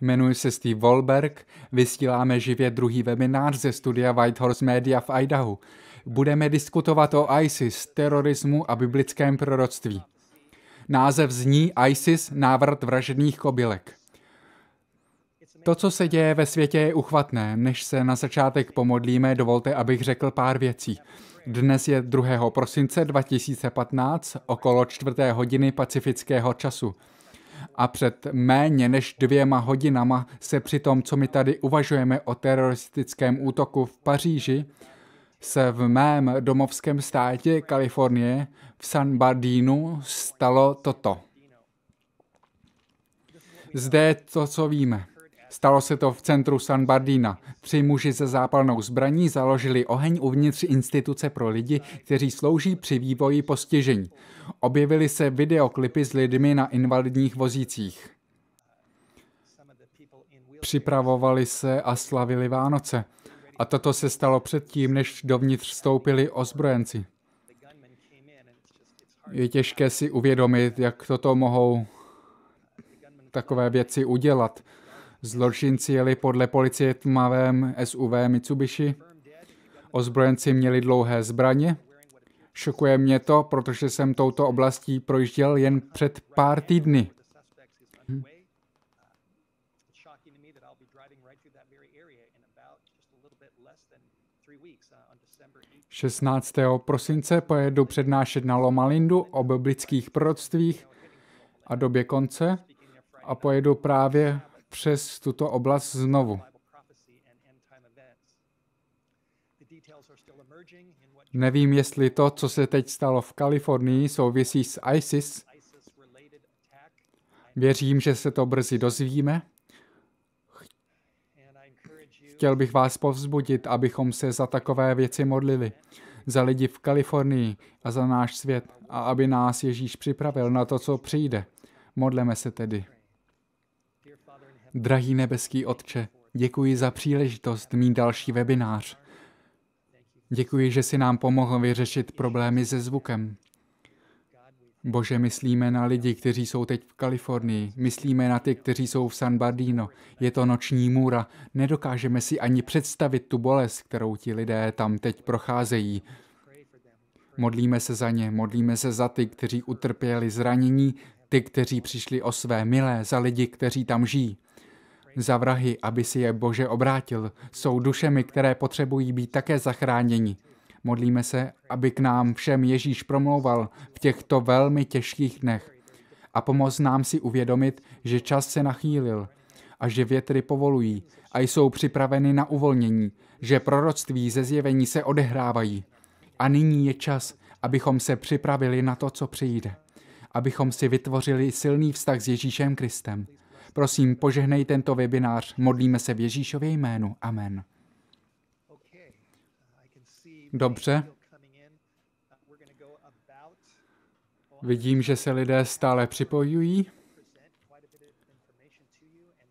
Jmenuji se Steve Wolberg, vysíláme živě druhý webinář ze studia Whitehorse Media v Idahu. Budeme diskutovat o ISIS, terorismu a biblickém proroctví. Název zní ISIS návrat vražedných kobylek. To, co se děje ve světě, je uchvatné. Než se na začátek pomodlíme, dovolte, abych řekl pár věcí. Dnes je 2. prosince 2015, okolo čtvrté hodiny pacifického času a před méně než dvěma hodinama se při tom, co my tady uvažujeme o teroristickém útoku v Paříži, se v mém domovském státě Kalifornie v San Bardínu stalo toto. Zde je to, co víme. Stalo se to v centru San Bardina. Tři muži se zápalnou zbraní založili oheň uvnitř instituce pro lidi, kteří slouží při vývoji postižení. Objevily se videoklipy s lidmi na invalidních vozících. Připravovali se a slavili Vánoce. A toto se stalo předtím, než dovnitř vstoupili ozbrojenci. Je těžké si uvědomit, jak toto mohou takové věci udělat. Zločinci jeli podle policie tmavém SUV Mitsubishi. Ozbrojenci měli dlouhé zbraně. Šokuje mě to, protože jsem touto oblastí projížděl jen před pár týdny. Hm. 16. prosince pojedu přednášet na Lomalindu o biblických proroctvích a době konce a pojedu právě přes tuto oblast znovu. Nevím, jestli to, co se teď stalo v Kalifornii, souvisí s ISIS. Věřím, že se to brzy dozvíme. Chtěl bych vás povzbudit, abychom se za takové věci modlili. Za lidi v Kalifornii a za náš svět. A aby nás Ježíš připravil na to, co přijde. Modleme se tedy. Drahý nebeský Otče, děkuji za příležitost mít další webinář. Děkuji, že si nám pomohl vyřešit problémy se zvukem. Bože, myslíme na lidi, kteří jsou teď v Kalifornii, myslíme na ty, kteří jsou v San Bardino. Je to noční můra, nedokážeme si ani představit tu bolest, kterou ti lidé tam teď procházejí. Modlíme se za ně, modlíme se za ty, kteří utrpěli zranění, ty, kteří přišli o své milé, za lidi, kteří tam žijí za vrahy, aby si je Bože obrátil. Jsou dušemi, které potřebují být také zachráněni. Modlíme se, aby k nám všem Ježíš promlouval v těchto velmi těžkých dnech a pomoz nám si uvědomit, že čas se nachýlil a že větry povolují a jsou připraveny na uvolnění, že proroctví ze zjevení se odehrávají. A nyní je čas, abychom se připravili na to, co přijde. Abychom si vytvořili silný vztah s Ježíšem Kristem. Prosím, požehnej tento webinář. Modlíme se v Ježíšově jménu. Amen. Dobře. Vidím, že se lidé stále připojují.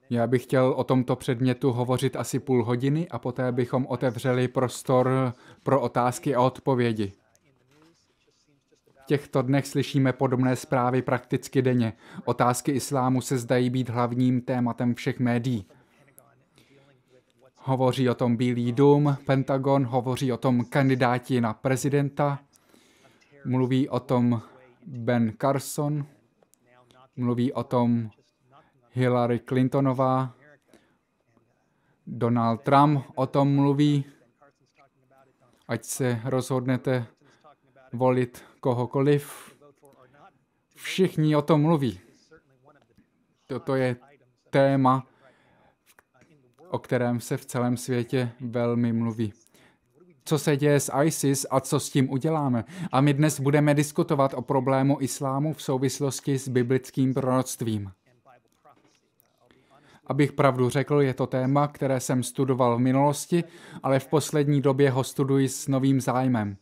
Já bych chtěl o tomto předmětu hovořit asi půl hodiny a poté bychom otevřeli prostor pro otázky a odpovědi těchto dnech slyšíme podobné zprávy prakticky denně. Otázky islámu se zdají být hlavním tématem všech médií. Hovoří o tom Bílý dům, Pentagon, hovoří o tom kandidáti na prezidenta, mluví o tom Ben Carson, mluví o tom Hillary Clintonová, Donald Trump o tom mluví, ať se rozhodnete volit kohokoliv, všichni o tom mluví. Toto je téma, o kterém se v celém světě velmi mluví. Co se děje s ISIS a co s tím uděláme? A my dnes budeme diskutovat o problému islámu v souvislosti s biblickým proroctvím. Abych pravdu řekl, je to téma, které jsem studoval v minulosti, ale v poslední době ho studuji s novým zájmem.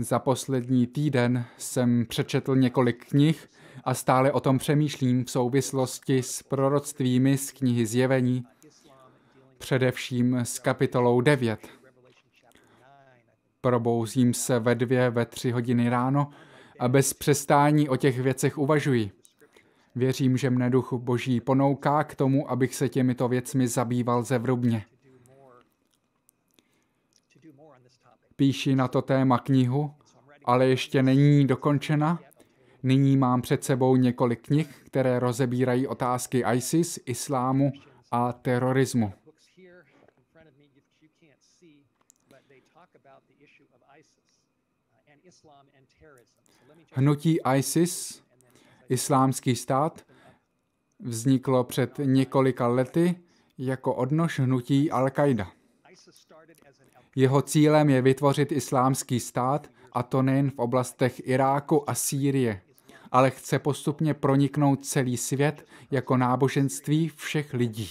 Za poslední týden jsem přečetl několik knih a stále o tom přemýšlím v souvislosti s proroctvími z knihy Zjevení, především s kapitolou 9. Probouzím se ve dvě, ve tři hodiny ráno a bez přestání o těch věcech uvažuji. Věřím, že mne duch boží ponouká k tomu, abych se těmito věcmi zabýval zevrubně. Píši na to téma knihu, ale ještě není dokončena. Nyní mám před sebou několik knih, které rozebírají otázky ISIS, islámu a terorismu. Hnutí ISIS, islámský stát, vzniklo před několika lety jako odnož hnutí Al-Qaida. Jeho cílem je vytvořit islámský stát, a to nejen v oblastech Iráku a Sýrie, ale chce postupně proniknout celý svět jako náboženství všech lidí.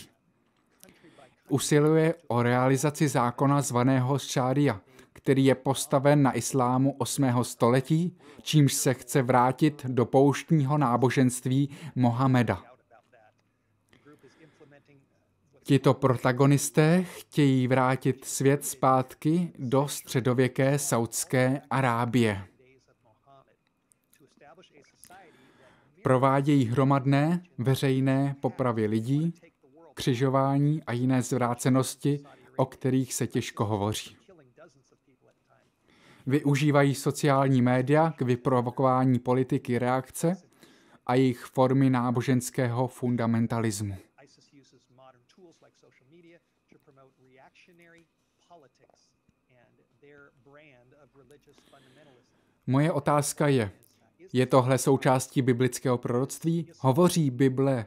Usiluje o realizaci zákona zvaného šária, který je postaven na islámu 8. století, čímž se chce vrátit do pouštního náboženství Mohameda. Tito protagonisté chtějí vrátit svět zpátky do středověké Saudské Arábie. Provádějí hromadné veřejné popravy lidí, křižování a jiné zvrácenosti, o kterých se těžko hovoří. Využívají sociální média k vyprovokování politiky reakce a jejich formy náboženského fundamentalismu. Moje otázka je, je tohle součástí biblického proroctví? Hovoří Bible,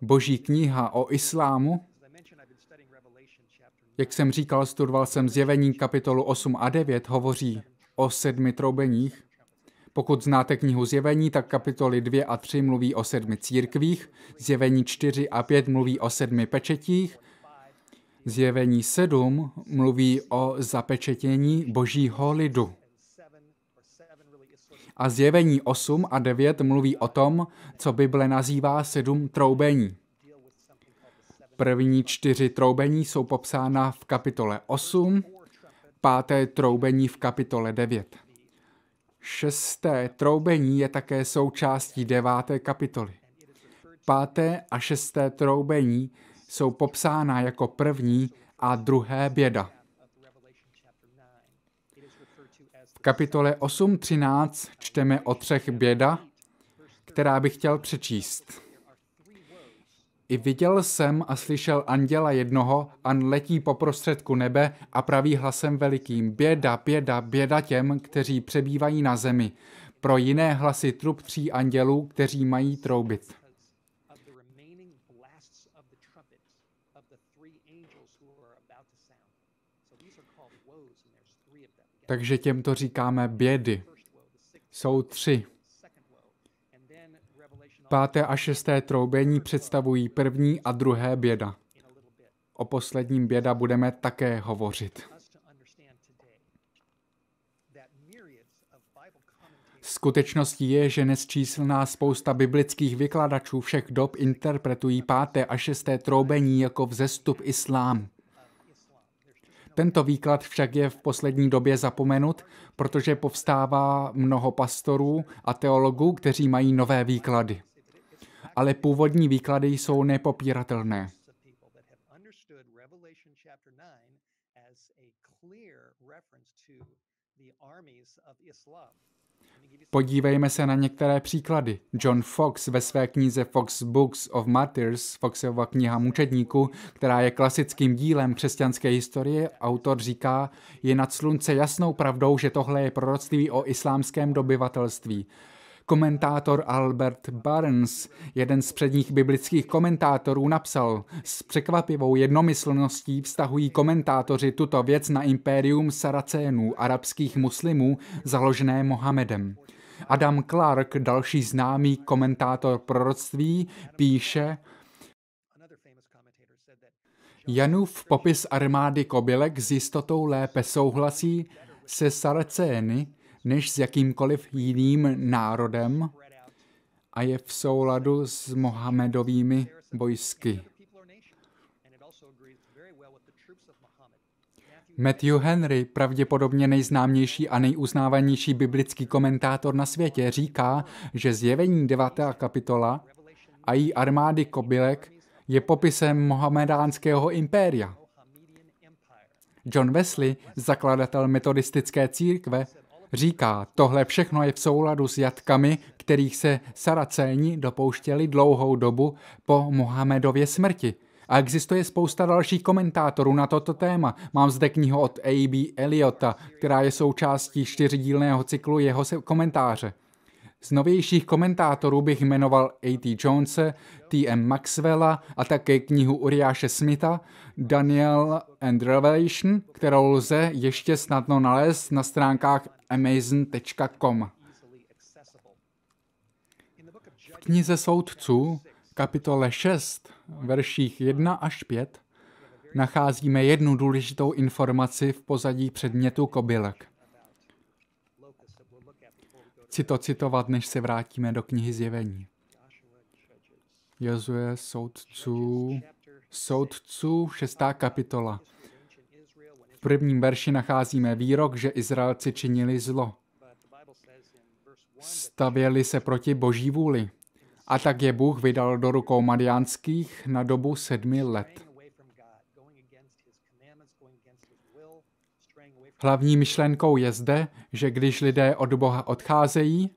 Boží kniha o islámu? Jak jsem říkal, studoval jsem zjevení kapitolu 8 a 9, hovoří o sedmi troubeních. Pokud znáte knihu Zjevení, tak kapitoly 2 a 3 mluví o sedmi církvích, Zjevení 4 a 5 mluví o sedmi pečetích, Zjevení 7 mluví o zapečetění božího lidu a zjevení 8 a 9 mluví o tom, co Bible nazývá sedm troubení. První čtyři troubení jsou popsána v kapitole 8, páté troubení v kapitole 9. Šesté troubení je také součástí deváté kapitoly. Páté a šesté troubení jsou popsána jako první a druhé běda. V kapitole 8.13 čteme o třech běda, která bych chtěl přečíst. I viděl jsem a slyšel anděla jednoho, an letí po prostředku nebe a praví hlasem velikým, běda, běda, běda těm, kteří přebývají na zemi. Pro jiné hlasy trup tří andělů, kteří mají troubit. Takže těmto říkáme bědy. Jsou tři. Páté a šesté troubení představují první a druhé běda. O posledním běda budeme také hovořit. Skutečností je, že nesčíslná spousta biblických vykladačů všech dob interpretují páté a šesté troubení jako vzestup islámu. Tento výklad však je v poslední době zapomenut, protože povstává mnoho pastorů a teologů, kteří mají nové výklady. Ale původní výklady jsou nepopíratelné. Podívejme se na některé příklady. John Fox ve své knize Fox Books of Martyrs, Foxova kniha mučedníku, která je klasickým dílem křesťanské historie, autor říká, je nad slunce jasnou pravdou, že tohle je proroctví o islámském dobyvatelství. Komentátor Albert Barnes, jeden z předních biblických komentátorů, napsal, s překvapivou jednomyslností vztahují komentátoři tuto věc na impérium Saracénů, arabských muslimů, založené Mohamedem. Adam Clark, další známý komentátor proroctví, píše, Janův popis armády kobylek s jistotou lépe souhlasí se Saracény než s jakýmkoliv jiným národem a je v souladu s Mohamedovými vojsky. Matthew Henry, pravděpodobně nejznámější a nejuznávanější biblický komentátor na světě, říká, že zjevení 9. kapitola a její armády kobylek je popisem mohamedánského impéria. John Wesley, zakladatel metodistické církve, říká, tohle všechno je v souladu s jatkami, kterých se saracéni dopouštěli dlouhou dobu po Mohamedově smrti – a existuje spousta dalších komentátorů na toto téma. Mám zde knihu od A.B. Eliota, která je součástí čtyřidílného cyklu jeho komentáře. Z novějších komentátorů bych jmenoval A.T. Jones, T.M. Maxwella a také knihu Uriáše Smitha, Daniel and Revelation, kterou lze ještě snadno nalézt na stránkách amazon.com. V knize soudců, kapitole 6, verších 1 až 5, nacházíme jednu důležitou informaci v pozadí předmětu kobylek. Chci to citovat, než se vrátíme do knihy Zjevení. Jozue soudců, soudců, šestá kapitola. V prvním verši nacházíme výrok, že Izraelci činili zlo. Stavěli se proti boží vůli. A tak je Bůh vydal do rukou madiánských na dobu sedmi let. Hlavní myšlenkou je zde, že když lidé od Boha odcházejí,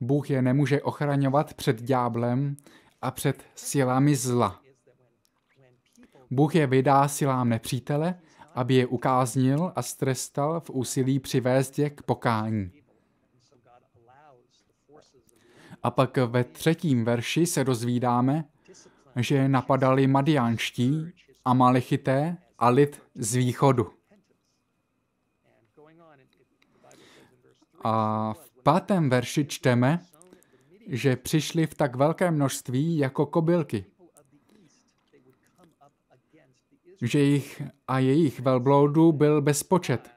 Bůh je nemůže ochraňovat před dňáblem a před silami zla. Bůh je vydá silám nepřítele, aby je ukáznil a strestal v úsilí přivést je k pokání. A pak ve třetím verši se dozvídáme, že napadali Madiánští, Malichité a lid z východu. A v pátém verši čteme, že přišli v tak velké množství jako kobylky, že jich a jejich velbloudů byl bezpočet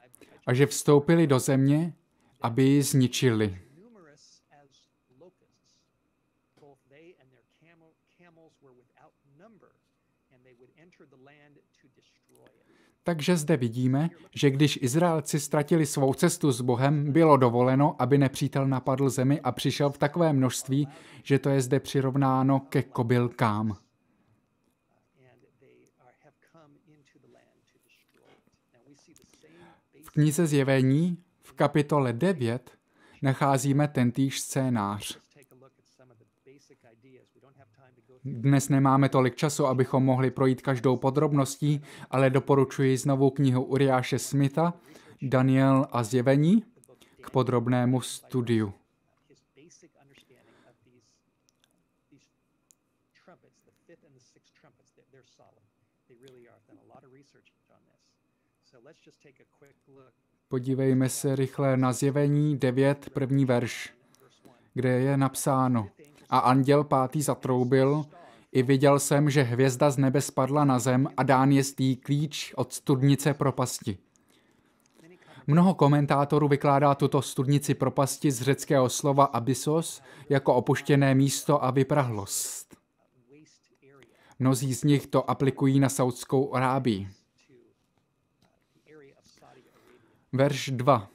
a že vstoupili do země, aby ji zničili. Takže zde vidíme, že když Izraelci ztratili svou cestu s Bohem, bylo dovoleno, aby nepřítel napadl zemi a přišel v takové množství, že to je zde přirovnáno ke kobylkám. V knize Zjevení v kapitole 9 nacházíme tentýž scénář. Dnes nemáme tolik času, abychom mohli projít každou podrobností, ale doporučuji znovu knihu Uriáše Smitha, Daniel a zjevení k podrobnému studiu. Podívejme se rychle na zjevení 9, první verš, kde je napsáno. A anděl pátý zatroubil, i viděl jsem, že hvězda z nebe spadla na zem a dán je stý klíč od studnice propasti. Mnoho komentátorů vykládá tuto studnici propasti z řeckého slova abyssos jako opuštěné místo a vyprahlost. Mnozí z nich to aplikují na Saudskou Arábii. Verš 2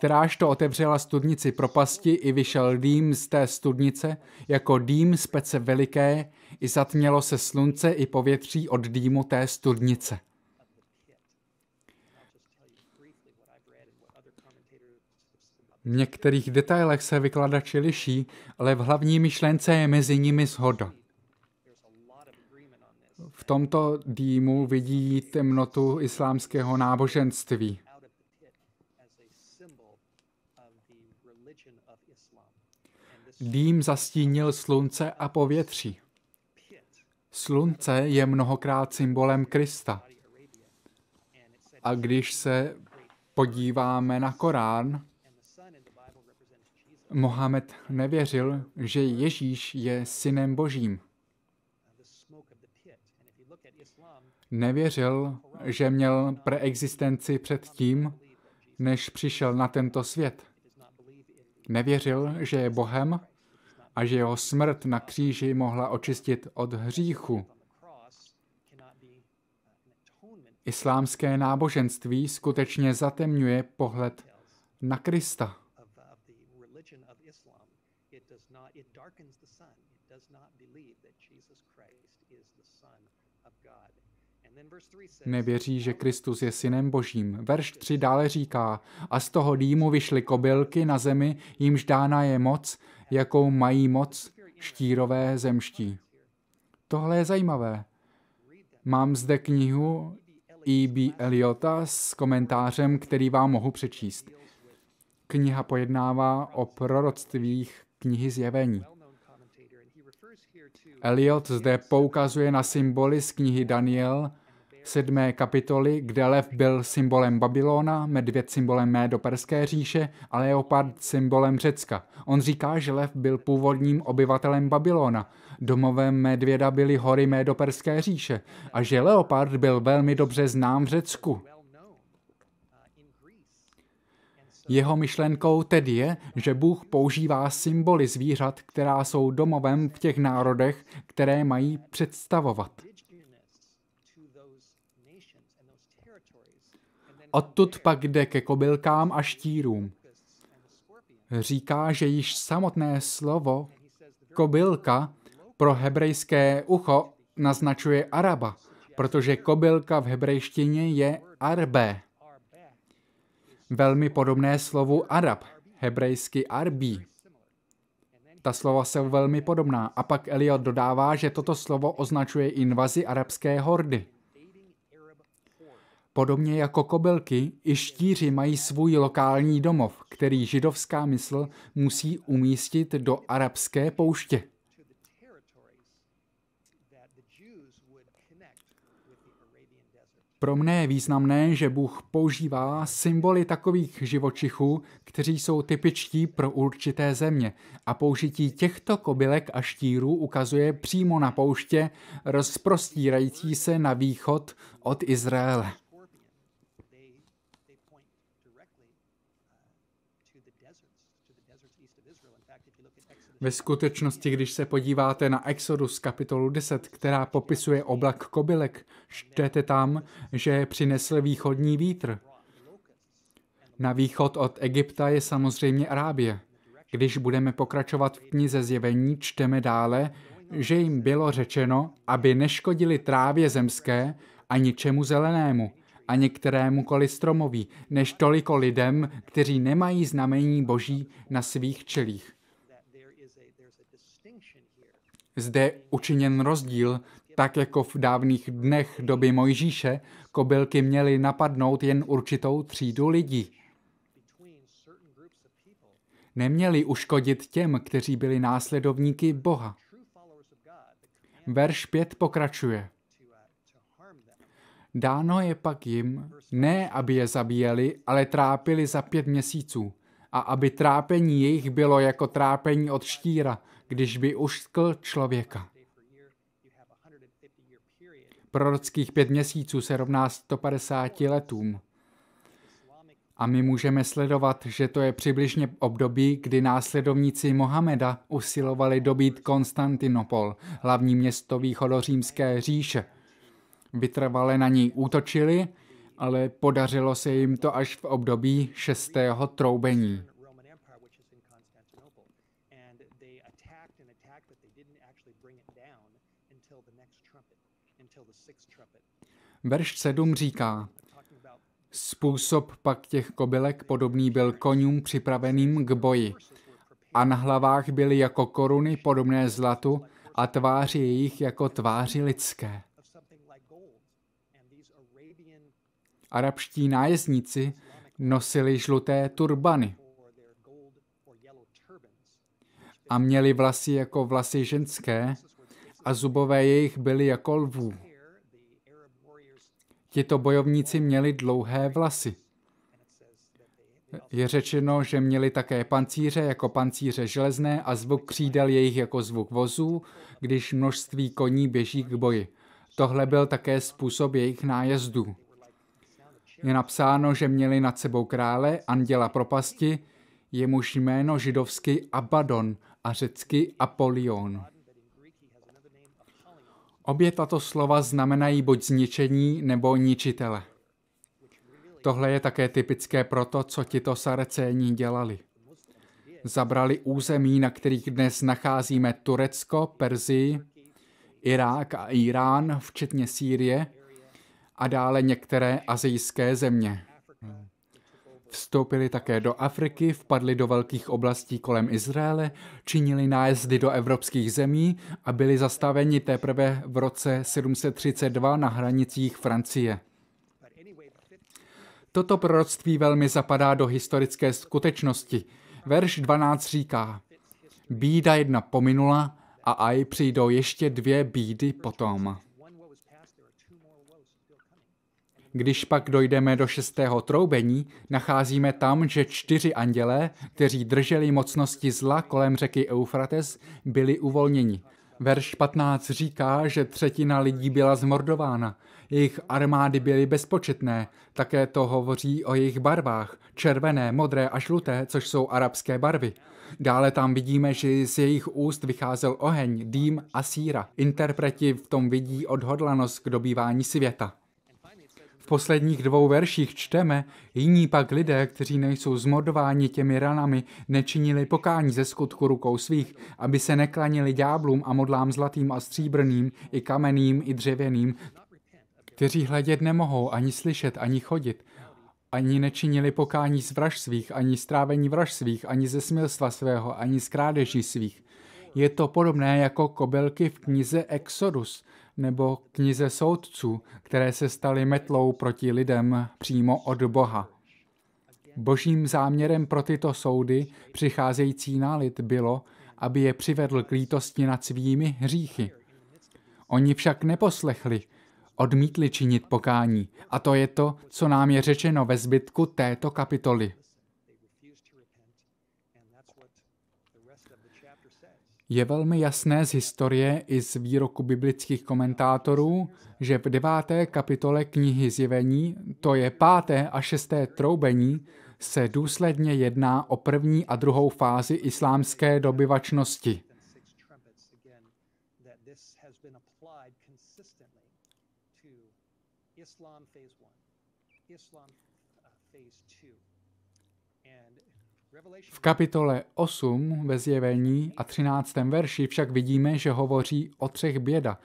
kteráž to otevřela studnici propasti i vyšel dým z té studnice, jako dým z pece veliké, i zatmělo se slunce i povětří od dýmu té studnice. V některých detailech se vykladači liší, ale v hlavní myšlence je mezi nimi shoda. V tomto dýmu vidí temnotu islámského náboženství. Dým zastínil slunce a povětří. Slunce je mnohokrát symbolem Krista. A když se podíváme na Korán, Mohamed nevěřil, že Ježíš je synem božím. Nevěřil, že měl preexistenci před tím, než přišel na tento svět. Nevěřil, že je Bohem a že jeho smrt na kříži mohla očistit od hříchu. Islámské náboženství skutečně zatemňuje pohled na Krista. Nevěří, že Kristus je synem božím. Verš 3 dále říká, a z toho dýmu vyšly kobylky na zemi, jimž dána je moc jakou mají moc štírové zemští. Tohle je zajímavé. Mám zde knihu E.B. Eliota s komentářem, který vám mohu přečíst. Kniha pojednává o proroctvích knihy zjevení. Eliot zde poukazuje na symboly z knihy Daniel sedmé kapitoly, kde lev byl symbolem Babylona, medvěd symbolem Médoperské říše a leopard symbolem Řecka. On říká, že lev byl původním obyvatelem Babylona, domovem medvěda byly hory Médoperské říše a že leopard byl velmi dobře znám v Řecku. Jeho myšlenkou tedy je, že Bůh používá symboly zvířat, která jsou domovem v těch národech, které mají představovat. Odtud pak jde ke kobylkám a štírům. Říká, že již samotné slovo kobylka pro hebrejské ucho naznačuje Araba, protože kobylka v hebrejštině je arbe. Velmi podobné slovu Arab, hebrejsky arbí. Ta slova jsou velmi podobná. A pak Eliot dodává, že toto slovo označuje invazi arabské hordy. Podobně jako kobylky, i štíři mají svůj lokální domov, který židovská mysl musí umístit do arabské pouště. Pro mne je významné, že Bůh používá symboly takových živočichů, kteří jsou typičtí pro určité země a použití těchto kobylek a štírů ukazuje přímo na pouště rozprostírající se na východ od Izraele. Ve skutečnosti, když se podíváte na Exodus kapitolu 10, která popisuje oblak kobylek, čtete tam, že přinesl východní vítr. Na východ od Egypta je samozřejmě Arábie. Když budeme pokračovat v knize Zjevení, čteme dále, že jim bylo řečeno, aby neškodili trávě zemské a ničemu zelenému a koli stromoví, než toliko lidem, kteří nemají znamení boží na svých čelích. Zde učiněn rozdíl, tak jako v dávných dnech doby Mojžíše, kobylky měly napadnout jen určitou třídu lidí. Neměli uškodit těm, kteří byli následovníky Boha. Verš 5 pokračuje. Dáno je pak jim, ne aby je zabíjeli, ale trápili za pět měsíců a aby trápení jejich bylo jako trápení od štíra, když by uštkl člověka. Prorockých pět měsíců se rovná 150 letům. A my můžeme sledovat, že to je přibližně období, kdy následovníci Mohameda usilovali dobít Konstantinopol, hlavní město východořímské říše. Vytrvale na ní útočili, ale podařilo se jim to až v období šestého troubení. Verš 7 říká, Způsob pak těch kobylek podobný byl konům připraveným k boji. A na hlavách byly jako koruny podobné zlatu a tváři jejich jako tváři lidské. Arabští nájezdníci nosili žluté turbany a měli vlasy jako vlasy ženské a zubové jejich byly jako lvů. Tito bojovníci měli dlouhé vlasy. Je řečeno, že měli také pancíře jako pancíře železné a zvuk křídel jejich jako zvuk vozů, když množství koní běží k boji. Tohle byl také způsob jejich nájezdů. Je napsáno, že měli nad sebou krále, anděla propasti, jemuž jméno židovsky Abaddon a řecky Apolion. Obě tato slova znamenají buď zničení nebo ničitele. Tohle je také typické pro to, co tito saracéni dělali. Zabrali území, na kterých dnes nacházíme Turecko, Perzii, Irák a Irán, včetně Sýrie, a dále některé azijské země. Vstoupili také do Afriky, vpadli do velkých oblastí kolem Izraele, činili nájezdy do evropských zemí a byli zastaveni teprve v roce 732 na hranicích Francie. Toto proroctví velmi zapadá do historické skutečnosti. Verš 12 říká, bída jedna pominula a aj přijdou ještě dvě bídy potom. Když pak dojdeme do šestého troubení, nacházíme tam, že čtyři andělé, kteří drželi mocnosti zla kolem řeky Eufrates, byli uvolněni. Verš 15 říká, že třetina lidí byla zmordována. Jejich armády byly bezpočetné. Také to hovoří o jejich barvách. Červené, modré a žluté, což jsou arabské barvy. Dále tam vidíme, že z jejich úst vycházel oheň, dým a síra. Interpreti v tom vidí odhodlanost k dobývání světa posledních dvou verších čteme, jiní pak lidé, kteří nejsou zmodováni těmi ranami, nečinili pokání ze skutku rukou svých, aby se neklanili dňáblům a modlám zlatým a stříbrným, i kamenným, i dřevěným, kteří hledět nemohou, ani slyšet, ani chodit, ani nečinili pokání z vraž svých, ani strávení vraž svých, ani ze smilstva svého, ani z krádeží svých. Je to podobné jako kobelky v knize Exodus – nebo knize soudců, které se staly metlou proti lidem přímo od Boha. Božím záměrem pro tyto soudy přicházející nálit bylo, aby je přivedl k lítosti nad svými hříchy. Oni však neposlechli, odmítli činit pokání. A to je to, co nám je řečeno ve zbytku této kapitoly. Je velmi jasné z historie i z výroku biblických komentátorů, že v deváté kapitole knihy Zjevení, to je páté a šesté troubení, se důsledně jedná o první a druhou fázi islámské dobyvačnosti. Islam phase one, Islam uh, phase two. V kapitole 8 ve zjevení a 13. verši však vidíme, že hovoří o třech běda,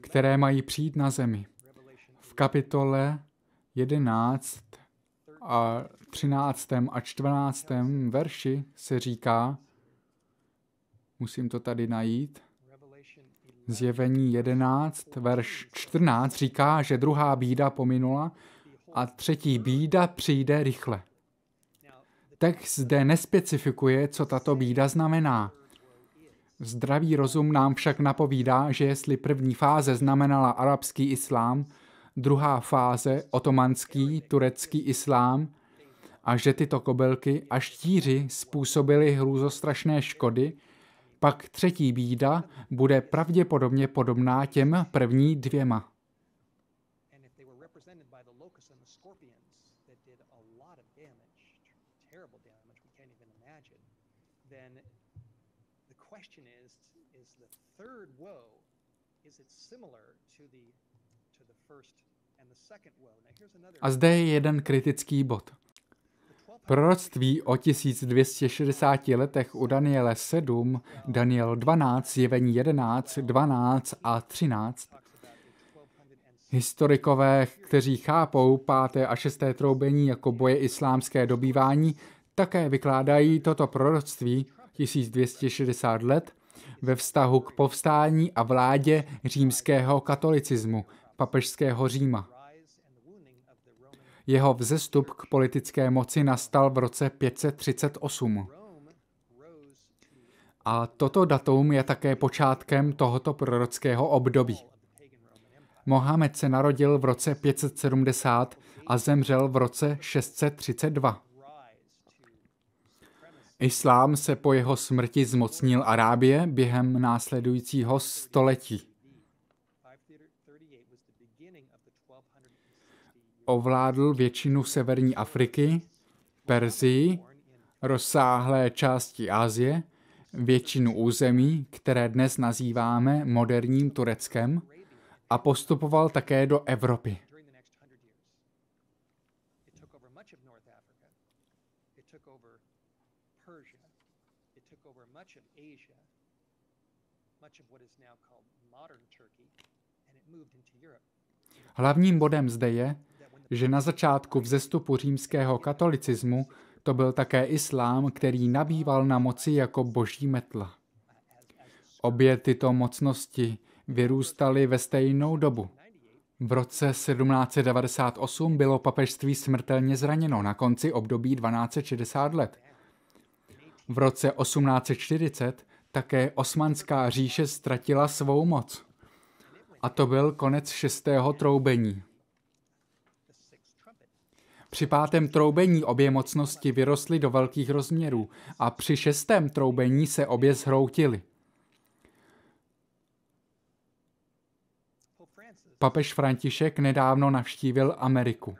které mají přijít na zemi. V kapitole 11 a 13. a 14. verši se říká, musím to tady najít, Zjevení 11, verš 14 říká, že druhá bída pominula a třetí bída přijde rychle. Text zde nespecifikuje, co tato bída znamená. Zdravý rozum nám však napovídá, že jestli první fáze znamenala arabský islám, druhá fáze otomanský, turecký islám a že tyto kobelky a štíři způsobili hrůzostrašné škody, pak třetí bída bude pravděpodobně podobná těm první dvěma. third woe A zde je jeden kritický bod. Proroctví o 1260 letech u Daniele 7, Daniel 12, Jevení 11, 12 a 13. Historikové, kteří chápou páté a šesté troubení jako boje islámské dobývání, také vykládají toto proroctví 1260 let ve vztahu k povstání a vládě římského katolicismu, papežského Říma. Jeho vzestup k politické moci nastal v roce 538. A toto datum je také počátkem tohoto prorockého období. Mohamed se narodil v roce 570 a zemřel v roce 632. Islám se po jeho smrti zmocnil Arábie během následujícího století. Ovládl většinu severní Afriky, Perzii, rozsáhlé části Asie, většinu území, které dnes nazýváme moderním Tureckem, a postupoval také do Evropy. Hlavním bodem zde je, že na začátku vzestupu římského katolicismu to byl také islám, který nabýval na moci jako boží metla. Obě tyto mocnosti vyrůstaly ve stejnou dobu. V roce 1798 bylo papežství smrtelně zraněno na konci období 1260 let. V roce 1840 také osmanská říše ztratila svou moc. A to byl konec šestého troubení. Při pátém troubení obě mocnosti vyrostly do velkých rozměrů a při šestém troubení se obě zhroutily. Papež František nedávno navštívil Ameriku.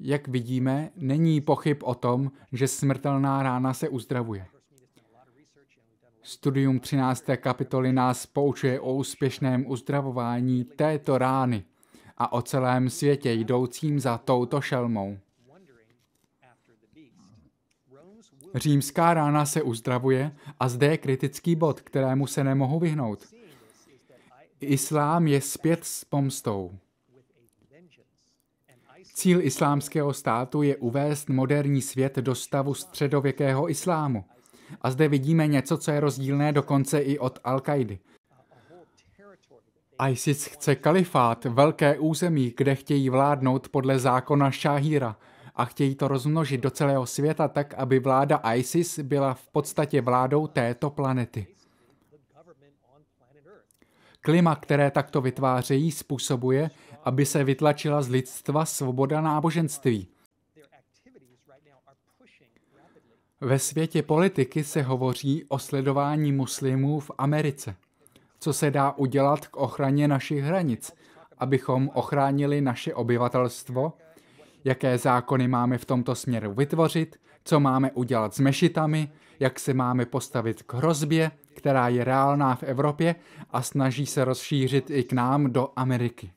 Jak vidíme, není pochyb o tom, že smrtelná rána se uzdravuje. Studium 13. kapitoly nás poučuje o úspěšném uzdravování této rány a o celém světě jdoucím za touto šelmou. Římská rána se uzdravuje a zde je kritický bod, kterému se nemohu vyhnout. Islám je zpět s pomstou. Cíl islámského státu je uvést moderní svět do stavu středověkého islámu. A zde vidíme něco, co je rozdílné dokonce i od Al-Kaidy. ISIS chce kalifát, velké území, kde chtějí vládnout podle zákona Šáhíra a chtějí to rozmnožit do celého světa tak, aby vláda ISIS byla v podstatě vládou této planety. Klima, které takto vytvářejí, způsobuje, aby se vytlačila z lidstva svoboda náboženství – Ve světě politiky se hovoří o sledování muslimů v Americe. Co se dá udělat k ochraně našich hranic, abychom ochránili naše obyvatelstvo? Jaké zákony máme v tomto směru vytvořit? Co máme udělat s mešitami? Jak se máme postavit k hrozbě, která je reálná v Evropě a snaží se rozšířit i k nám do Ameriky?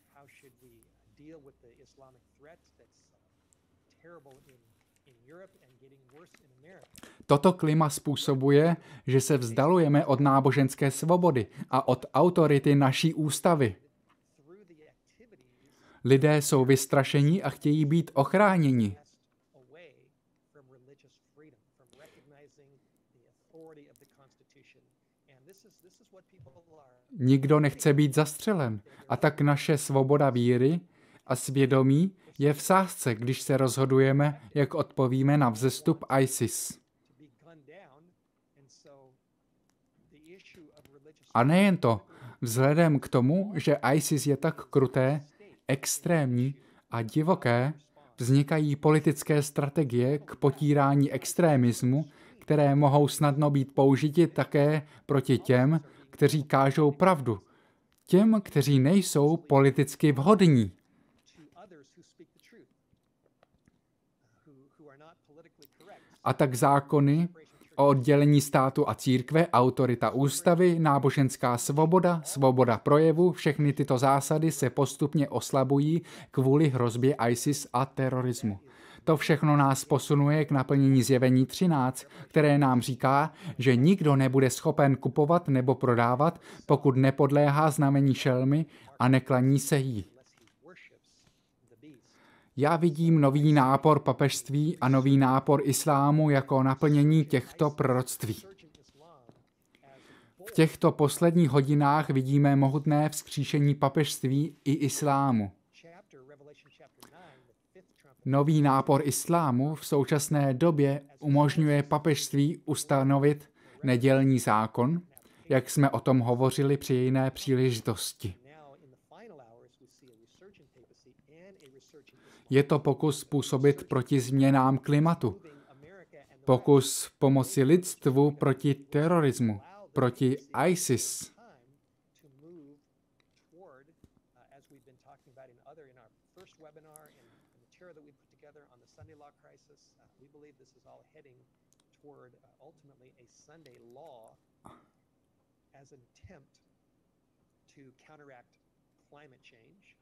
Toto klima způsobuje, že se vzdalujeme od náboženské svobody a od autority naší ústavy. Lidé jsou vystrašení a chtějí být ochráněni. Nikdo nechce být zastřelen a tak naše svoboda víry a svědomí je v sázce, když se rozhodujeme, jak odpovíme na vzestup ISIS. A nejen to, vzhledem k tomu, že ISIS je tak kruté, extrémní a divoké, vznikají politické strategie k potírání extremismu, které mohou snadno být použiti také proti těm, kteří kážou pravdu, těm, kteří nejsou politicky vhodní. A tak zákony, o oddělení státu a církve, autorita ústavy, náboženská svoboda, svoboda projevu, všechny tyto zásady se postupně oslabují kvůli hrozbě ISIS a terorismu. To všechno nás posunuje k naplnění zjevení 13, které nám říká, že nikdo nebude schopen kupovat nebo prodávat, pokud nepodléhá znamení šelmy a neklaní se jí. Já vidím nový nápor papežství a nový nápor islámu jako naplnění těchto proroctví. V těchto posledních hodinách vidíme mohutné vzkříšení papežství i islámu. Nový nápor islámu v současné době umožňuje papežství ustanovit nedělní zákon, jak jsme o tom hovořili při jiné příležitosti. Je to pokus způsobit proti změnám klimatu. Pokus pomoci lidstvu proti terorismu, proti ISIS. as an attempt to counteract climate change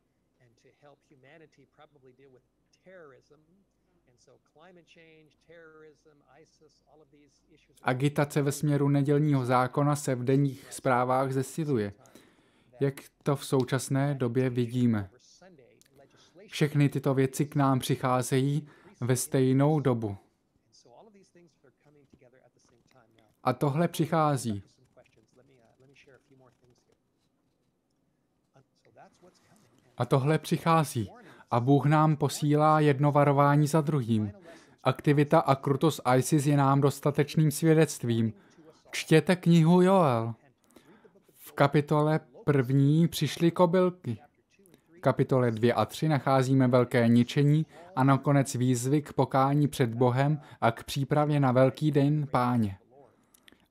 to help humanity probably deal with terrorism. And so climate change, terrorism, ISIS, all of these issues... Agitace ve směru nedělního zákona se v denních zprávách zesiluje. Jak to v současné době vidíme? Všechny tyto věci k nám přicházejí ve stejnou dobu. A tohle přichází A tohle přichází. A Bůh nám posílá jedno varování za druhým. Aktivita a krutost ISIS je nám dostatečným svědectvím. Čtěte knihu Joel. V kapitole první přišly kobylky. V kapitole 2 a 3 nacházíme velké ničení a nakonec výzvy k pokání před Bohem a k přípravě na velký den páně.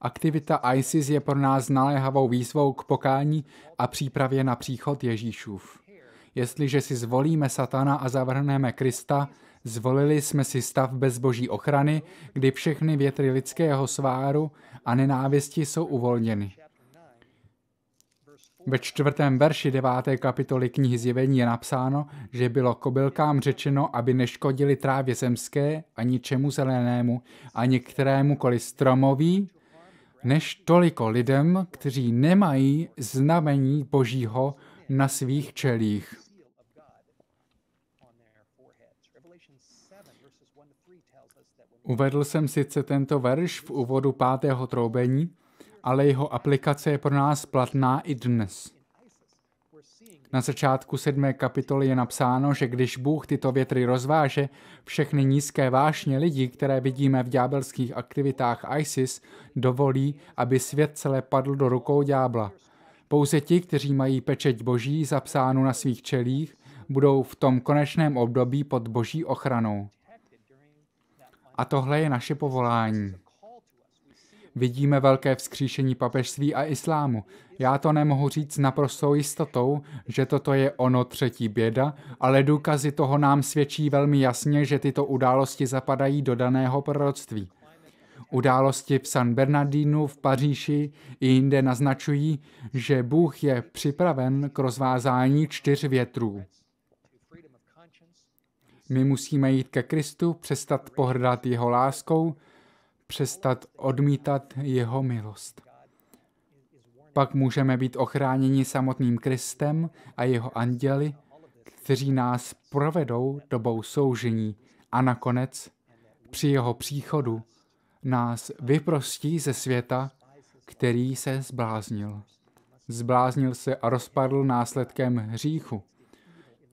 Aktivita ISIS je pro nás naléhavou výzvou k pokání a přípravě na příchod Ježíšův. Jestliže si zvolíme satana a zavrhneme Krista, zvolili jsme si stav bez boží ochrany, kdy všechny větry lidského sváru a nenávisti jsou uvolněny. Ve čtvrtém verši deváté kapitoly knihy Zjevení je napsáno, že bylo kobylkám řečeno, aby neškodili trávě zemské a ničemu zelenému a koli stromoví, než toliko lidem, kteří nemají znamení Božího na svých čelích. Uvedl jsem sice tento verš v úvodu pátého troubení, ale jeho aplikace je pro nás platná i dnes. Na začátku sedmé kapitoly je napsáno, že když Bůh tyto větry rozváže, všechny nízké vášně lidí, které vidíme v ďábelských aktivitách ISIS, dovolí, aby svět celé padl do rukou ďábla. Pouze ti, kteří mají pečeť boží zapsánu na svých čelích, budou v tom konečném období pod boží ochranou. A tohle je naše povolání. Vidíme velké vzkříšení papežství a islámu. Já to nemohu říct s naprostou jistotou, že toto je ono třetí běda, ale důkazy toho nám svědčí velmi jasně, že tyto události zapadají do daného proroctví. Události v San Bernardinu, v Paříži i jinde naznačují, že Bůh je připraven k rozvázání čtyř větrů. My musíme jít ke Kristu, přestat pohrdat jeho láskou, přestat odmítat jeho milost. Pak můžeme být ochráněni samotným Kristem a jeho anděli, kteří nás provedou dobou soužení a nakonec při jeho příchodu nás vyprostí ze světa, který se zbláznil. Zbláznil se a rozpadl následkem hříchu.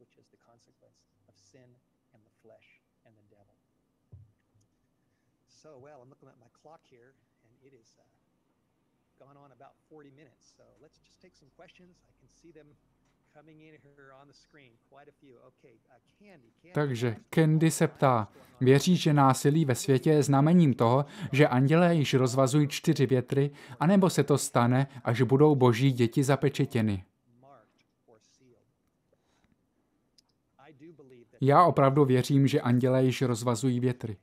which is the consequence of sin and the flesh and the devil. So, well, I'm looking at my clock here, and it is uh, gone on about 40 minutes. So let's just take some questions. I can see them Takže Candy se ptá, věří, že násilí ve světě je znamením toho, že andělé již rozvazují čtyři větry, anebo se to stane, až budou boží děti zapečetěny? Já opravdu věřím, že anděle již rozvazují větry.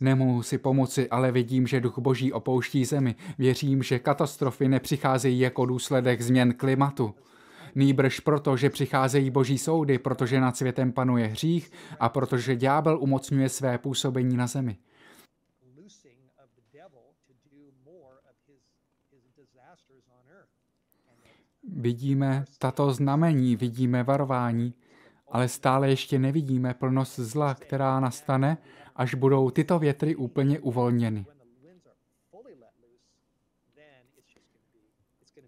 Nemohu si pomoci, ale vidím, že duch boží opouští zemi. Věřím, že katastrofy nepřicházejí jako důsledek změn klimatu. Nýbrž proto, že přicházejí boží soudy, protože nad světem panuje hřích a protože ďábel umocňuje své působení na zemi. Vidíme tato znamení, vidíme varování, ale stále ještě nevidíme plnost zla, která nastane, až budou tyto větry úplně uvolněny.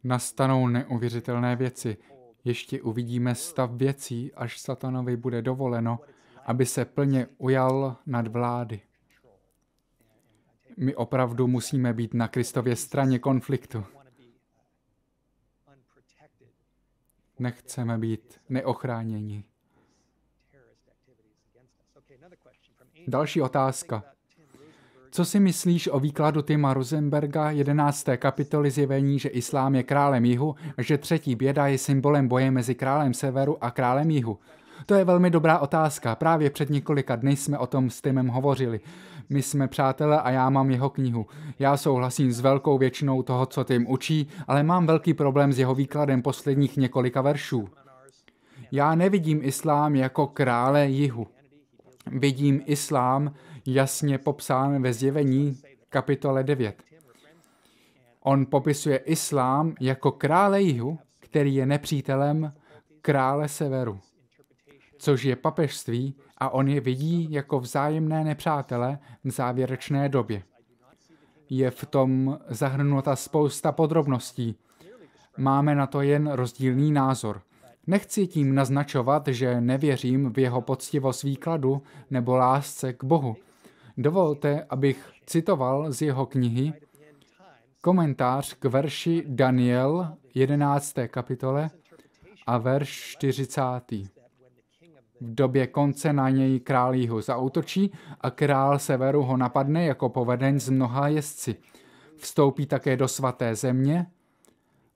Nastanou neuvěřitelné věci. Ještě uvidíme stav věcí, až satanovi bude dovoleno, aby se plně ujal nad vlády. My opravdu musíme být na Kristově straně konfliktu. Nechceme být neochráněni. Další otázka. Co si myslíš o výkladu Tima Rosenberga 11. kapitoly zjevení, že islám je králem jihu a že třetí běda je symbolem boje mezi králem severu a králem jihu? To je velmi dobrá otázka. Právě před několika dny jsme o tom s Timem hovořili. My jsme přátelé a já mám jeho knihu. Já souhlasím s velkou většinou toho, co Tim učí, ale mám velký problém s jeho výkladem posledních několika veršů. Já nevidím islám jako krále jihu vidím islám jasně popsán ve zjevení kapitole 9. On popisuje islám jako krále jihu, který je nepřítelem krále severu, což je papežství a on je vidí jako vzájemné nepřátele v závěrečné době. Je v tom zahrnuta spousta podrobností. Máme na to jen rozdílný názor. Nechci tím naznačovat, že nevěřím v jeho poctivost výkladu nebo lásce k Bohu. Dovolte, abych citoval z jeho knihy komentář k verši Daniel 11. kapitole a verš 40. V době konce na něj král jihu zautočí a král severu ho napadne jako povedeň z mnoha jezdci. Vstoupí také do svaté země,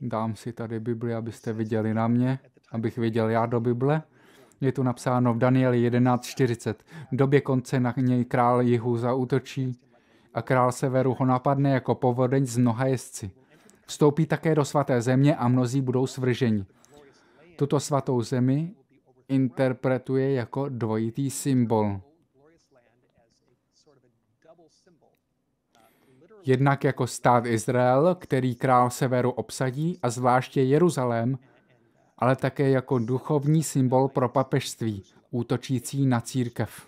Dám si tady Bibli, abyste viděli na mě, abych viděl já do Bible. Je tu napsáno v Danieli 11.40. V době konce na něj král jihu zautočí a král severu ho napadne jako povodeň z mnoha jezdci. Vstoupí také do svaté země a mnozí budou svrženi. Tuto svatou zemi interpretuje jako dvojitý symbol. jednak jako stát Izrael, který král severu obsadí, a zvláště Jeruzalém, ale také jako duchovní symbol pro papežství, útočící na církev.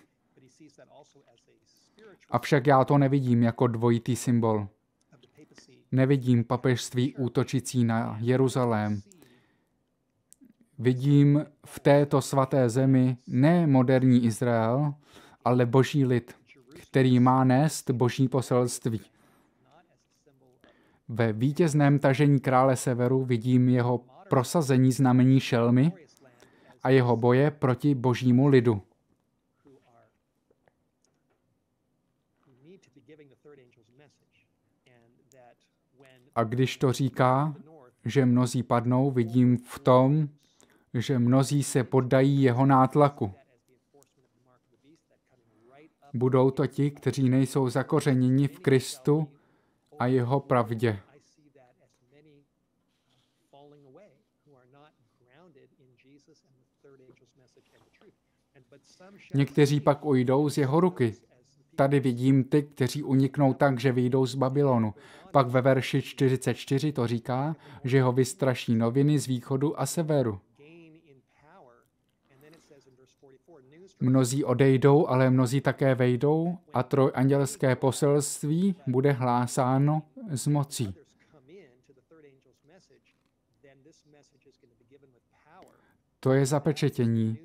Avšak já to nevidím jako dvojitý symbol. Nevidím papežství útočící na Jeruzalém. Vidím v této svaté zemi ne moderní Izrael, ale boží lid, který má nést boží poselství – ve vítězném tažení krále severu vidím jeho prosazení znamení šelmy a jeho boje proti božímu lidu. A když to říká, že mnozí padnou, vidím v tom, že mnozí se poddají jeho nátlaku. Budou to ti, kteří nejsou zakořeněni v Kristu a jeho pravdě. Uh, Někteří pak ujdou z jeho ruky. Tady vidím ty, kteří uniknou tak, že vyjdou z Babylonu. Pak ve verši 44 to říká, že ho vystraší noviny z východu a severu. Mnozí odejdou, ale mnozí také vejdou a trojandělské poselství bude hlásáno z mocí. To je zapečetění,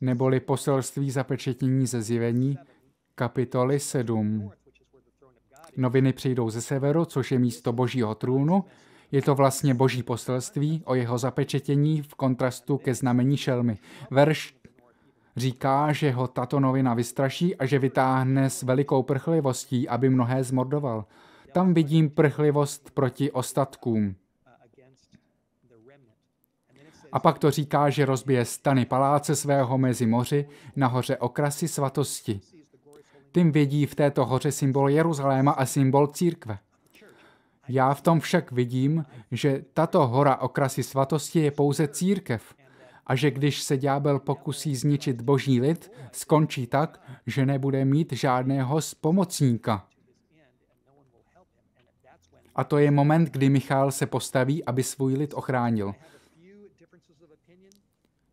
neboli poselství zapečetění ze zjevení kapitoly 7. Noviny přijdou ze severu, což je místo božího trůnu. Je to vlastně boží poselství o jeho zapečetění v kontrastu ke znamení šelmy. Verš Říká, že ho tato novina vystraší a že vytáhne s velikou prchlivostí, aby mnohé zmordoval. Tam vidím prchlivost proti ostatkům. A pak to říká, že rozbije stany paláce svého mezi moři nahoře okrasy svatosti. Tím vidí v této hoře symbol Jeruzaléma a symbol církve. Já v tom však vidím, že tato hora okrasy svatosti je pouze církev a že když se ďábel pokusí zničit boží lid, skončí tak, že nebude mít žádného spomocníka. A to je moment, kdy Michal se postaví, aby svůj lid ochránil.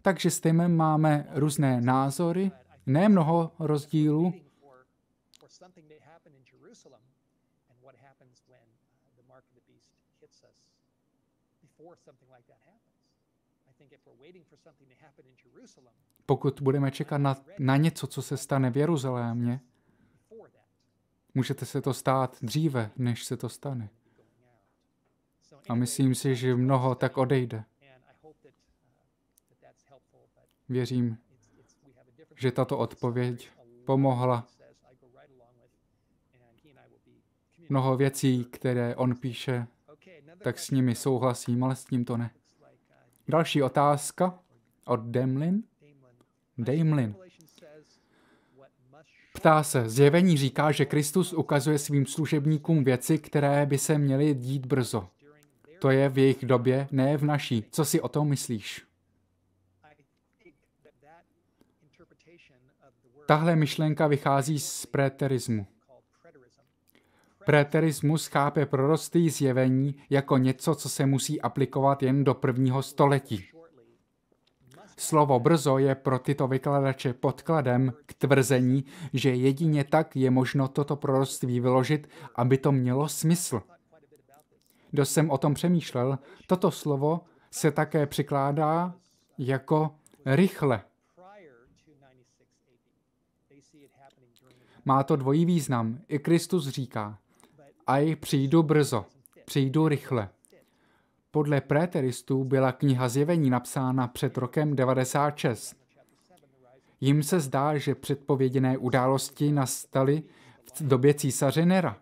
Takže s tím máme různé názory, ne mnoho rozdílů, Pokud budeme čekat na, na něco, co se stane v Jeruzalémě, můžete se to stát dříve, než se to stane. A myslím si, že mnoho tak odejde. Uh, Věřím, že tato odpověď pomohla mnoho věcí, které on píše, tak s nimi souhlasím, ale s tím to ne. Uh, Další otázka. Od Demlin? Demlin. Ptá se, zjevení říká, že Kristus ukazuje svým služebníkům věci, které by se měly dít brzo. To je v jejich době, ne v naší. Co si o tom myslíš? Tahle myšlenka vychází z preterismu. Preterismus chápe prorostý zjevení jako něco, co se musí aplikovat jen do prvního století. Slovo brzo je pro tyto vykladače podkladem k tvrzení, že jedině tak je možno toto proroctví vyložit, aby to mělo smysl. Kdo jsem o tom přemýšlel, toto slovo se také přikládá jako rychle. Má to dvojí význam. I Kristus říká, aj přijdu brzo, přijdu rychle. Podle préteristů byla kniha Zjevení napsána před rokem 96. Jim se zdá, že předpověděné události nastaly v době císaře Nera.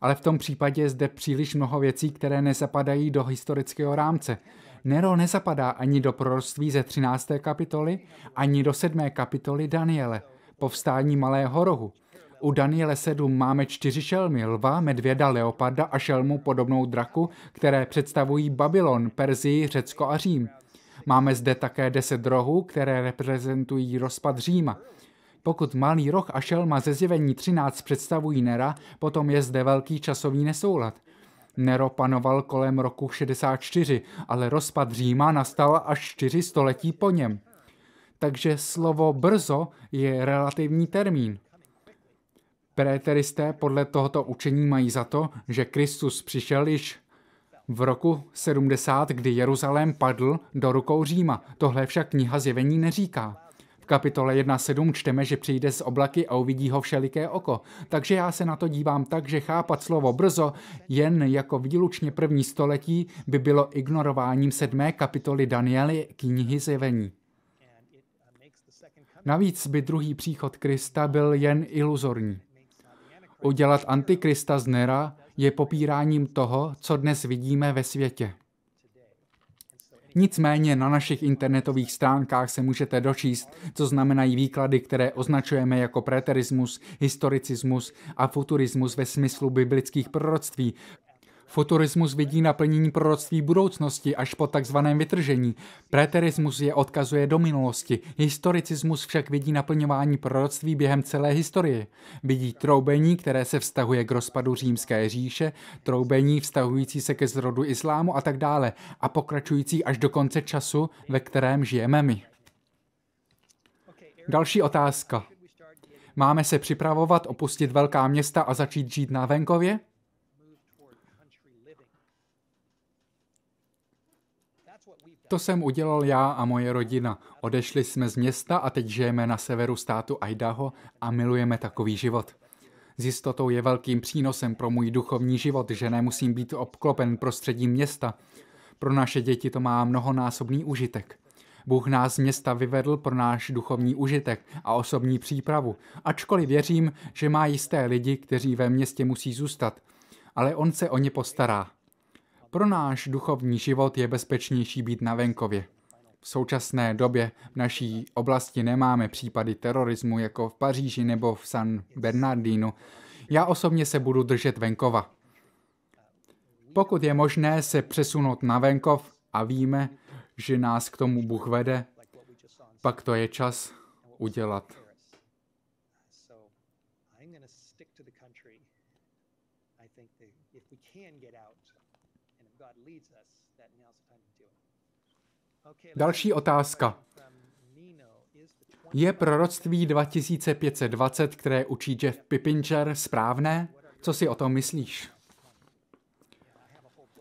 Ale v tom případě je zde příliš mnoho věcí, které nezapadají do historického rámce. Nero nezapadá ani do proroctví ze 13. kapitoly, ani do 7. kapitoly Daniele, povstání Malého rohu. U Daniele 7 máme čtyři šelmy, lva, medvěda, leoparda a šelmu podobnou draku, které představují Babylon, Perzii, Řecko a Řím. Máme zde také deset rohů, které reprezentují rozpad Říma. Pokud malý roh a šelma ze zjevení 13 představují Nera, potom je zde velký časový nesoulad. Nero panoval kolem roku 64, ale rozpad Říma nastal až čtyři století po něm. Takže slovo brzo je relativní termín. Preteristé podle tohoto učení mají za to, že Kristus přišel již v roku 70, kdy Jeruzalém padl do rukou Říma. Tohle však kniha zjevení neříká. V kapitole 1.7 čteme, že přijde z oblaky a uvidí ho všeliké oko. Takže já se na to dívám tak, že chápat slovo brzo jen jako výlučně první století by bylo ignorováním sedmé kapitoly Daniely knihy zjevení. Navíc by druhý příchod Krista byl jen iluzorní. Udělat antikrista z Nera je popíráním toho, co dnes vidíme ve světě. Nicméně na našich internetových stránkách se můžete dočíst, co znamenají výklady, které označujeme jako preterismus, historicismus a futurismus ve smyslu biblických proroctví, Futurismus vidí naplnění proroctví budoucnosti až po takzvaném vytržení. Preterismus je odkazuje do minulosti. Historicismus však vidí naplňování proroctví během celé historie. Vidí troubení, které se vztahuje k rozpadu římské říše, troubení vztahující se ke zrodu islámu a tak dále a pokračující až do konce času, ve kterém žijeme my. Další otázka. Máme se připravovat opustit velká města a začít žít na venkově? To jsem udělal já a moje rodina. Odešli jsme z města a teď žijeme na severu státu Idaho a milujeme takový život. S jistotou je velkým přínosem pro můj duchovní život, že nemusím být obklopen prostředím města. Pro naše děti to má mnohonásobný užitek. Bůh nás z města vyvedl pro náš duchovní užitek a osobní přípravu, ačkoliv věřím, že má jisté lidi, kteří ve městě musí zůstat. Ale on se o ně postará. Pro náš duchovní život je bezpečnější být na venkově. V současné době v naší oblasti nemáme případy terorismu jako v Paříži nebo v San Bernardino. Já osobně se budu držet venkova. Pokud je možné se přesunout na venkov a víme, že nás k tomu Bůh vede, pak to je čas udělat. Další otázka. Je proroctví 2520, které učí Jeff Pippinger, správné? Co si o tom myslíš?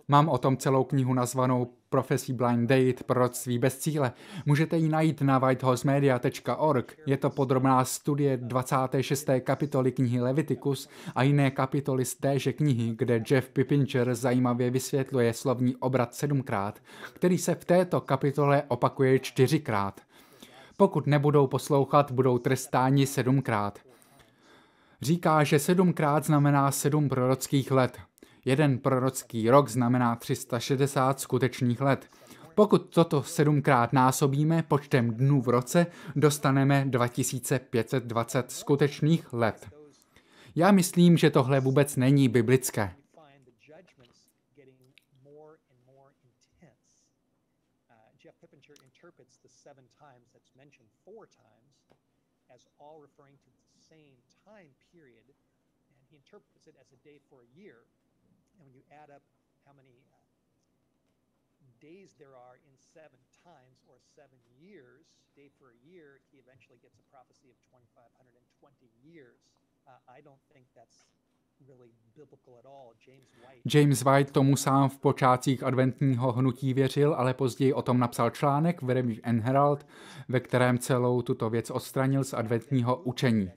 Mám o tom celou knihu nazvanou profesí Blind Date, proroctví bez cíle. můžete ji najít na whitehousemedia.org. Je to podrobná studie 26. kapitoly knihy Leviticus a jiné kapitoly z téže knihy, kde Jeff Pippincher zajímavě vysvětluje slovní obrat sedmkrát, který se v této kapitole opakuje čtyřikrát. Pokud nebudou poslouchat, budou trestáni sedmkrát. Říká, že sedmkrát znamená sedm prorockých let. Jeden prorocký rok znamená 360 skutečných let. Pokud toto sedmkrát násobíme počtem dnů v roce, dostaneme 2520 skutečných let. Já myslím, že tohle vůbec není biblické. referring to the same time period, and he interprets it as a day for a year, add up how many uh, days there are in seven times or seven years, day for a year, he eventually gets a prophecy of 2,520 years. Uh, I don't think that's really biblical at all. James White. James White tomu sám v počátcích adventního hnutí věřil, ale později o tom napsal článek v Review and Herald, ve kterém celou tuto věc odstranil z adventního učení.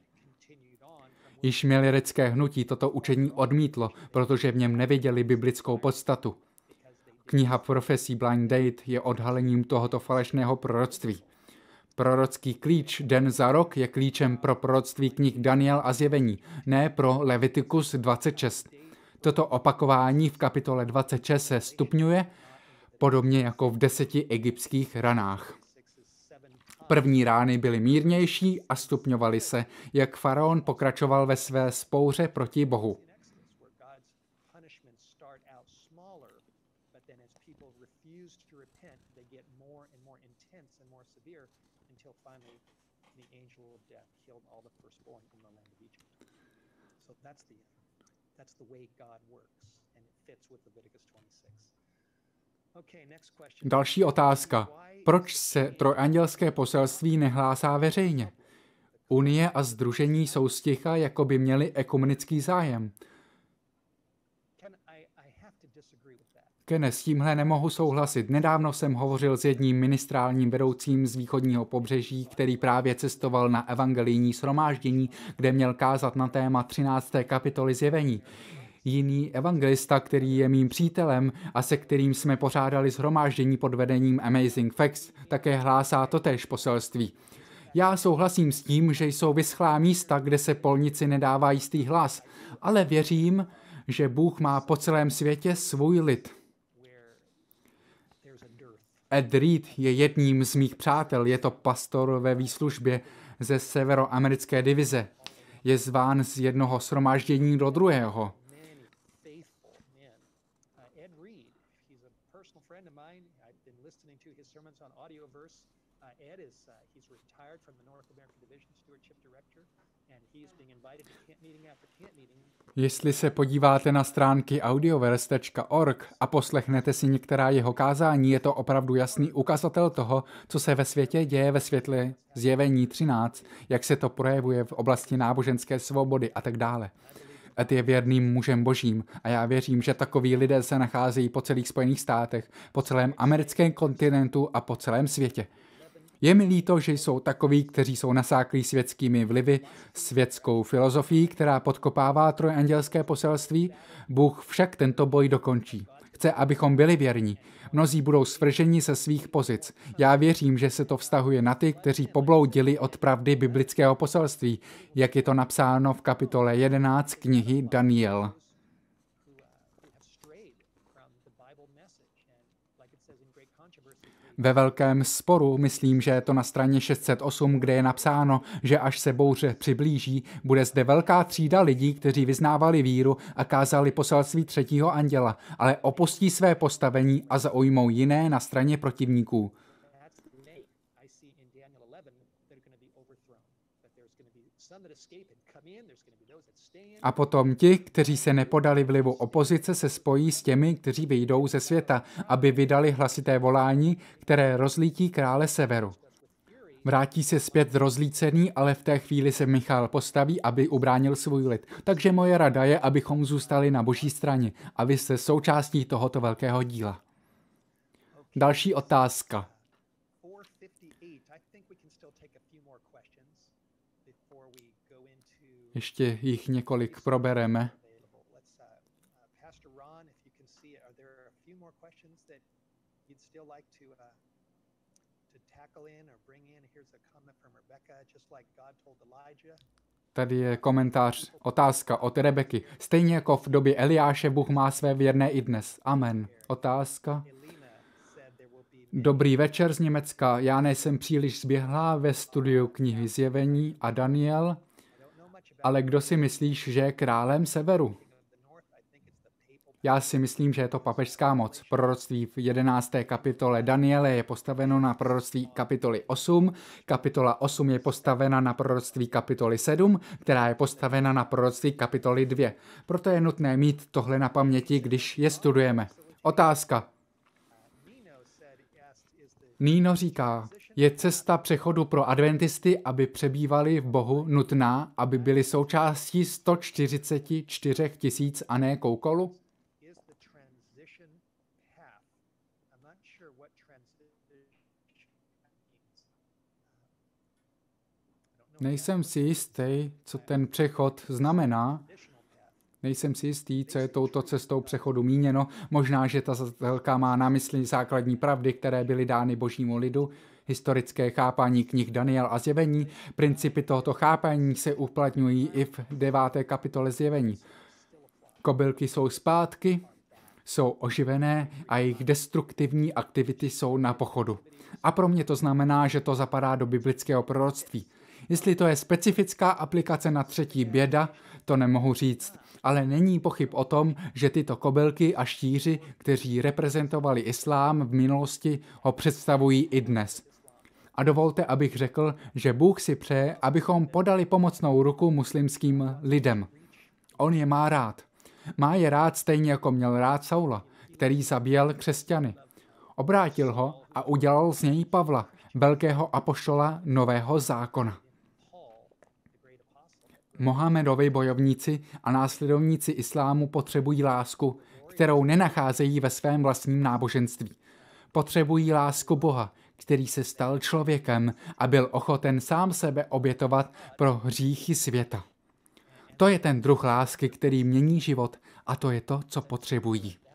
Již milirické hnutí toto učení odmítlo, protože v něm neviděli biblickou podstatu. Kniha profesí Blind Date je odhalením tohoto falešného proroctví. Prorocký klíč den za rok je klíčem pro proroctví knih Daniel a Zjevení, ne pro Levitikus 26. Toto opakování v kapitole 26 se stupňuje, podobně jako v deseti egyptských ranách. První rány byly mírnější a stupňovaly se, jak faraon pokračoval ve své spouře proti Bohu. That's the, that's the way God works, and it fits with Leviticus 26. Další otázka. Proč se trojandělské poselství nehlásá veřejně? Unie a združení jsou sticha, jako by měli ekumenický zájem. Kene, s tímhle nemohu souhlasit. Nedávno jsem hovořil s jedním ministrálním vedoucím z východního pobřeží, který právě cestoval na evangelijní shromáždění, kde měl kázat na téma 13. kapitoly zjevení jiný evangelista, který je mým přítelem a se kterým jsme pořádali zhromáždění pod vedením Amazing Facts, také hlásá totéž poselství. Já souhlasím s tím, že jsou vyschlá místa, kde se polnici nedává jistý hlas, ale věřím, že Bůh má po celém světě svůj lid. Ed Reed je jedním z mých přátel, je to pastor ve výslužbě ze severoamerické divize. Je zván z jednoho shromáždění do druhého. to his sermons on Audioverse. Uh, Ed is uh, he's retired from the North American Division Stewardship Director, Jestli se podíváte na stránky audioverse.org a poslechnete si některá jeho kázání, je to opravdu jasný ukazatel toho, co se ve světě děje ve světle zjevení 13, jak se to projevuje v oblasti náboženské svobody a tak dále. Ed je věrným mužem božím a já věřím, že takoví lidé se nacházejí po celých Spojených státech, po celém americkém kontinentu a po celém světě. Je mi líto, že jsou takoví, kteří jsou nasáklí světskými vlivy, světskou filozofií, která podkopává trojandělské poselství. Bůh však tento boj dokončí. Chce, abychom byli věrní, Mnozí budou svrženi ze svých pozic. Já věřím, že se to vztahuje na ty, kteří pobloudili od pravdy biblického poselství, jak je to napsáno v kapitole 11 knihy Daniel. ve velkém sporu, myslím, že je to na straně 608, kde je napsáno, že až se bouře přiblíží, bude zde velká třída lidí, kteří vyznávali víru a kázali poselství třetího anděla, ale opustí své postavení a zaujmou jiné na straně protivníků. A potom ti, kteří se nepodali vlivu opozice, se spojí s těmi, kteří vyjdou ze světa, aby vydali hlasité volání, které rozlítí krále severu. Vrátí se zpět rozlícený, ale v té chvíli se Michal postaví, aby ubránil svůj lid. Takže moje rada je, abychom zůstali na boží straně a vy jste součástí tohoto velkého díla. Další otázka. Ještě jich několik probereme. Uh, Tady je komentář, otázka od Rebeky. Stejně jako v době Eliáše, Bůh má své věrné i dnes. Amen. Otázka. Dobrý večer z Německa. Já nejsem příliš zběhlá ve studiu knihy Zjevení a Daniel. Ale kdo si myslíš, že je králem severu? Já si myslím, že je to papežská moc. Proroctví v 11. kapitole Daniele je postaveno na proroctví kapitoly 8, kapitola 8 je postavena na proroctví kapitoly 7, která je postavena na proroctví kapitoly 2. Proto je nutné mít tohle na paměti, když je studujeme. Otázka. Nino říká, je cesta přechodu pro adventisty, aby přebývali v Bohu, nutná, aby byli součástí 144 tisíc a ne koukolu? Nejsem si jistý, co ten přechod znamená, Nejsem si jistý, co je touto cestou přechodu míněno. Možná, že ta zatelka má na mysli základní pravdy, které byly dány božímu lidu, historické chápání knih Daniel a Zjevení. Principy tohoto chápání se uplatňují i v deváté kapitole Zjevení. Kobylky jsou zpátky, jsou oživené a jejich destruktivní aktivity jsou na pochodu. A pro mě to znamená, že to zapadá do biblického proroctví. Jestli to je specifická aplikace na třetí běda, to nemohu říct ale není pochyb o tom, že tyto kobylky a štíři, kteří reprezentovali islám v minulosti, ho představují i dnes. A dovolte, abych řekl, že Bůh si přeje, abychom podali pomocnou ruku muslimským lidem. On je má rád. Má je rád stejně jako měl rád Saula, který zabíjel křesťany. Obrátil ho a udělal z něj Pavla, velkého apoštola Nového zákona. Mohamedovi bojovníci a následovníci islámu potřebují lásku, kterou nenacházejí ve svém vlastním náboženství. Potřebují lásku Boha, který se stal člověkem a byl ochoten sám sebe obětovat pro hříchy světa. To je ten druh lásky, který mění život a to je to, co potřebují.